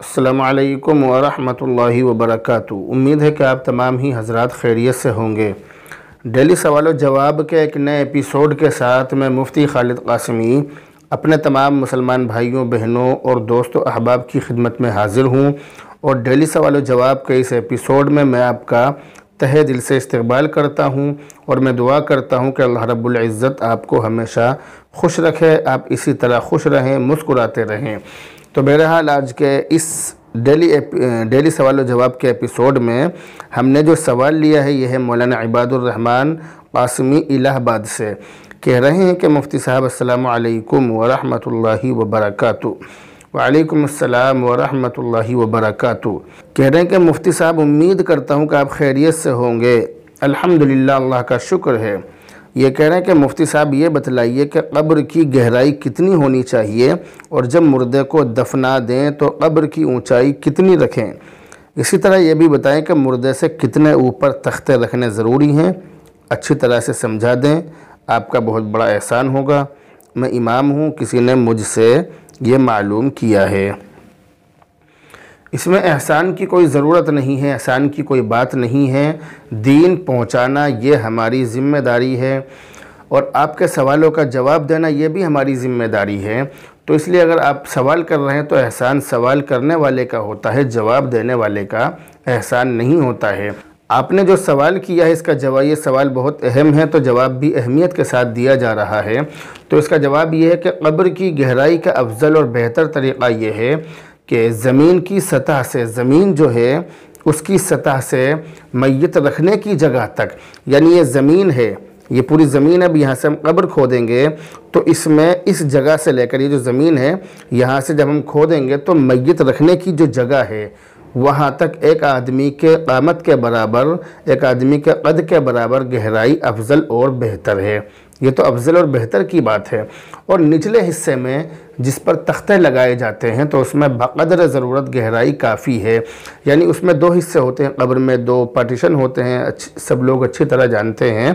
अल्लाम वरहमल वबरक उम्मीद है कि आप तमाम ही हजरात खैरियत से होंगे डेली सवाल जवाब के एक नए एपिसोड के साथ मैं मुफ्ती खालिद कासमी अपने तमाम मुसलमान भाइयों बहनों और दोस्तों अहबाब की खिदमत में हाजिर हूँ और डेली सवाल जवाब के इस एपिसोड में मैं आपका तहे दिल से इस्तबाल करता हूँ और मैं दुआ करता हूँ कि अल्लाह रबुल्ज़त आपको हमेशा खुश रखे आप इसी तरह खुश रहें मुस्कुराते रहें तो बहरहाल आज के इस डेली डेली सवाल जवाब के एपिसोड में हमने जो सवाल लिया है यह है मौलाना इबादुररहमान आसमी इलाहाबाद से कह रहे हैं कि मुफ्ती साहब अस्सलाम वालेकुम व रहमतुल्लाहि व बरकातु वालेकुम अस्सलाम व रहमतुल्लाहि व कह रहे हैं कि मुफ्ती साहब उम्मीद करता हूँ कि आप खैरियत से होंगे अल्हम्दुलिल्लाह अल्लाह का शुक्र है ये कह रहे हैं कि मुफ्ती साहब ये बतलाइए कि कब्र की गहराई कितनी होनी चाहिए और जब मुर्दे को दफना दें तो कब्र की ऊंचाई कितनी रखें इसी तरह ये भी बताएं कि मुर्दे से कितने ऊपर तख्ते रखने ज़रूरी हैं अच्छी तरह से समझा दें आपका बहुत बड़ा एहसान होगा मैं इमाम हूँ किसी ने मुझसे ये मालूम किया है इसमें एहसान की कोई ज़रूरत नहीं है एहसान की कोई बात नहीं है दीन पहुंचाना ये हमारी ज़िम्मेदारी है और आपके सवालों का जवाब देना ये भी हमारी ज़िम्मेदारी है तो इसलिए अगर आप सवाल कर रहे हैं तो एहसान सवाल करने वाले का होता है जवाब देने वाले का एहसान नहीं होता है आपने जो सवाल किया है इसका जवाब ये सवाल बहुत अहम है तो जवाब भी अहमियत के साथ दिया जा रहा है तो इसका जवाब ये है कि कब्र की गहराई का अफजल और बेहतर तरीक़ा ये है कि ज़मीन की सतह से ज़मीन जो है उसकी सतह से मैत रखने की जगह तक यानी ये ज़मीन है ये पूरी ज़मीन अब यहाँ से हम कब्र खोदेंगे तो इसमें इस जगह से लेकर ये जो ज़मीन है यहाँ से जब हम खोदेंगे तो मैत रखने की जो जगह है वहाँ तक एक आदमी के आमद के बराबर एक आदमी के कद के बराबर गहराई अफजल और बेहतर है ये तो अफजल और बेहतर की बात है और निचले हिस्से में जिस पर तख्ते लगाए जाते हैं तो उसमें बकदर ज़रूरत गहराई काफ़ी है यानी उसमें दो हिस्से होते हैं कब्र में दो पार्टीशन होते हैं सब लोग अच्छी तरह जानते हैं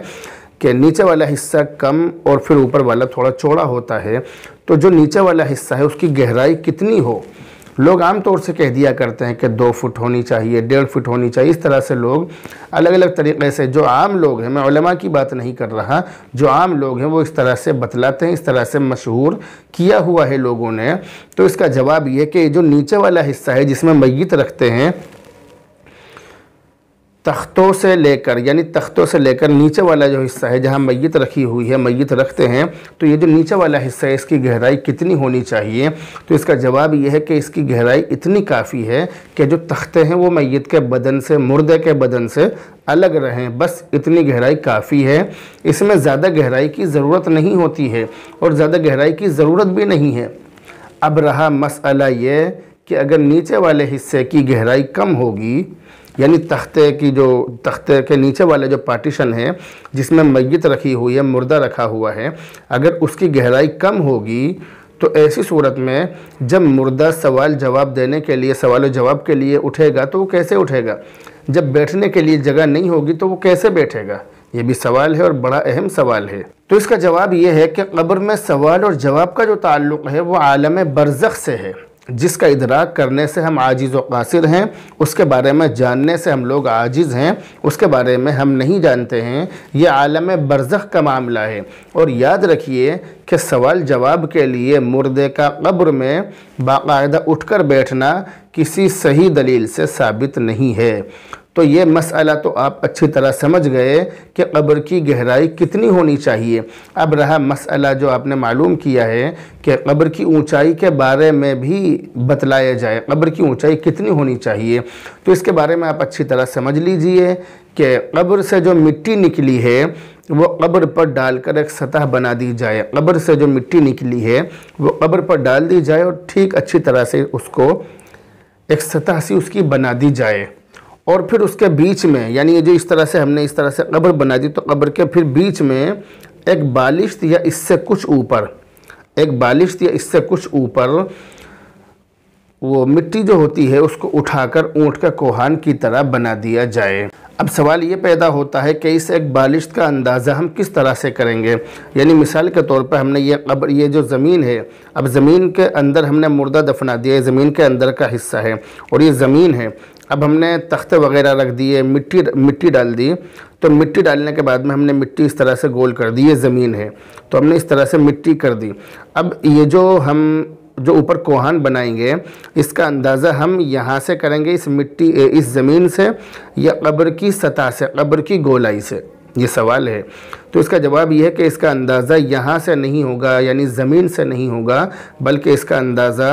कि नीचे वाला हिस्सा कम और फिर ऊपर वाला थोड़ा चौड़ा होता है तो जो नीचे वाला हिस्सा है उसकी गहराई कितनी हो लोग आम तौर से कह दिया करते हैं कि दो फुट होनी चाहिए डेढ़ फुट होनी चाहिए इस तरह से लोग अलग अलग तरीके से जो आम लोग हैं मैं उलमा की बात नहीं कर रहा जो आम लोग हैं वो इस तरह से बतलाते हैं इस तरह से मशहूर किया हुआ है लोगों ने तो इसका जवाब ये कि जो नीचे वाला हिस्सा है जिसमें मैत रखते हैं तख्तों से लेकर यानी तख्तों से लेकर नीचे वाला जो हिस्सा है जहाँ मैत रखी हुई है मैत रखते हैं तो ये जो नीचे वाला हिस्सा है इसकी गहराई कितनी होनी चाहिए तो इसका जवाब ये है कि इसकी गहराई इतनी काफ़ी है कि जो तख्ते हैं वो मैत के बदन से मुर्दे के बदन से अलग रहें बस इतनी गहराई काफ़ी है इसमें ज़्यादा गहराई की ज़रूरत नहीं होती है और ज़्यादा गहराई की ज़रूरत भी नहीं है अब रहा मसला ये कि अगर नीचे वाले हिस्से की गहराई कम होगी यानी तख्ते की जो तख्ते के नीचे वाला जो पार्टीशन है जिसमें मैत रखी हुई है मुर्दा रखा हुआ है अगर उसकी गहराई कम होगी तो ऐसी सूरत में जब मुर्दा सवाल जवाब देने के लिए सवाल जवाब के लिए उठेगा तो वो कैसे उठेगा जब बैठने के लिए जगह नहीं होगी तो वो कैसे बैठेगा ये भी सवाल है और बड़ा अहम सवाल है तो इसका जवाब ये है कि कब्र में सवाल और जवाब का जो ताल्लुक़ है वो आलम बरज़ से है जिसका इधराक करने से हम आजिज़ वासिर हैं उसके बारे में जानने से हम लोग आजिज़ हैं उसके बारे में हम नहीं जानते हैं यह आलम बरज़ का मामला है और याद रखिए कि सवाल जवाब के लिए मुर्दे का कब्र में बाकायदा उठकर बैठना किसी सही दलील से साबित नहीं है तो ये मसला तो आप अच्छी तरह समझ गए कि कब्र की गहराई कितनी होनी चाहिए अब रहा मसला जो आपने मालूम किया है कि कब्र की ऊंचाई के बारे में भी बतलाया जाए कब्र की ऊंचाई कितनी होनी चाहिए तो इसके बारे में आप अच्छी तरह समझ लीजिए कि कब्र से जो मिट्टी निकली है वो कब्र पर डालकर एक सतह बना दी जाए कब्र से जो मिट्टी निकली है वो कब्र पर डाल दी जाए और ठीक अच्छी तरह से उसको एक सतह सी उसकी बना दी जाए और फिर उसके बीच में यानी ये जो इस तरह से हमने इस तरह से कब्र बना दी तो कब्र के फिर बीच में एक बालिश या इससे कुछ ऊपर एक बालिश या इससे कुछ ऊपर वो मिट्टी जो होती है उसको उठाकर ऊँट का कोहान की तरह बना दिया जाए अब सवाल ये पैदा होता है कि इस एक बालिश का अंदाज़ा हम किस तरह से करेंगे यानी मिसाल के तौर पर हमने ये अब ये जो ज़मीन है अब ज़मीन के अंदर हमने मुर्दा दफना दिया है ज़मीन के अंदर का हिस्सा है और ये ज़मीन है अब हमने तख्ते वगैरह रख दिए मिट्टी मिट्टी डाल दी तो मिट्टी डालने के बाद में हमने मिट्टी इस तरह से गोल कर दी ये ज़मीन है तो हमने इस तरह से मिट्टी कर दी अब ये जो हम जो ऊपर कोहान बनाएंगे इसका अंदाज़ा हम यहाँ से करेंगे इस मिट्टी इस ज़मीन से या कब्र की सतह से कब्र की गोलाई से ये सवाल है तो इसका जवाब यह है कि इसका अंदाज़ा यहाँ से नहीं होगा यानी ज़मीन से नहीं होगा बल्कि इसका अंदाज़ा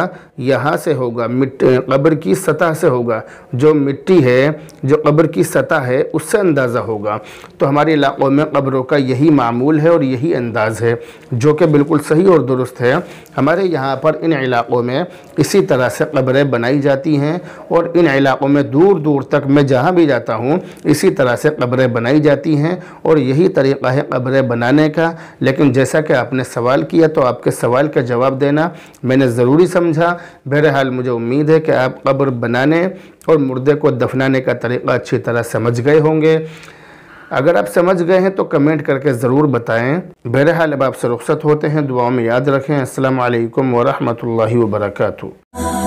यहाँ से होगा मिट्टी कब्र की सतह से होगा जो मिट्टी है जो कब्र की सतह है उससे अंदाज़ा होगा तो हमारे इलाक़ों में कब्रों का यही मामूल है और यही अंदाज़ है जो कि बिल्कुल सही और दुरुस्त है हमारे यहाँ पर इन इलाक़ों में इसी तरह से कब्रें बनाई जाती हैं और इन इलाक़ों में दूर दूर तक मैं जहाँ भी जाता हूँ इसी तरह से कब्रें बनाई जाती हैं और यही तरीक़ा है खबरें बनाने का लेकिन जैसा कि आपने सवाल किया तो आपके सवाल का जवाब देना मैंने ज़रूरी समझा बहरहाल मुझे उम्मीद है कि आप कब्र बनाने और मुर्दे को दफनाने का तरीका अच्छी तरह समझ गए होंगे अगर आप समझ गए हैं तो कमेंट करके ज़रूर बताएं बहरहाल अब आपसे रुख्सत होते हैं दुआओं में याद रखें असल वरहमल वर्का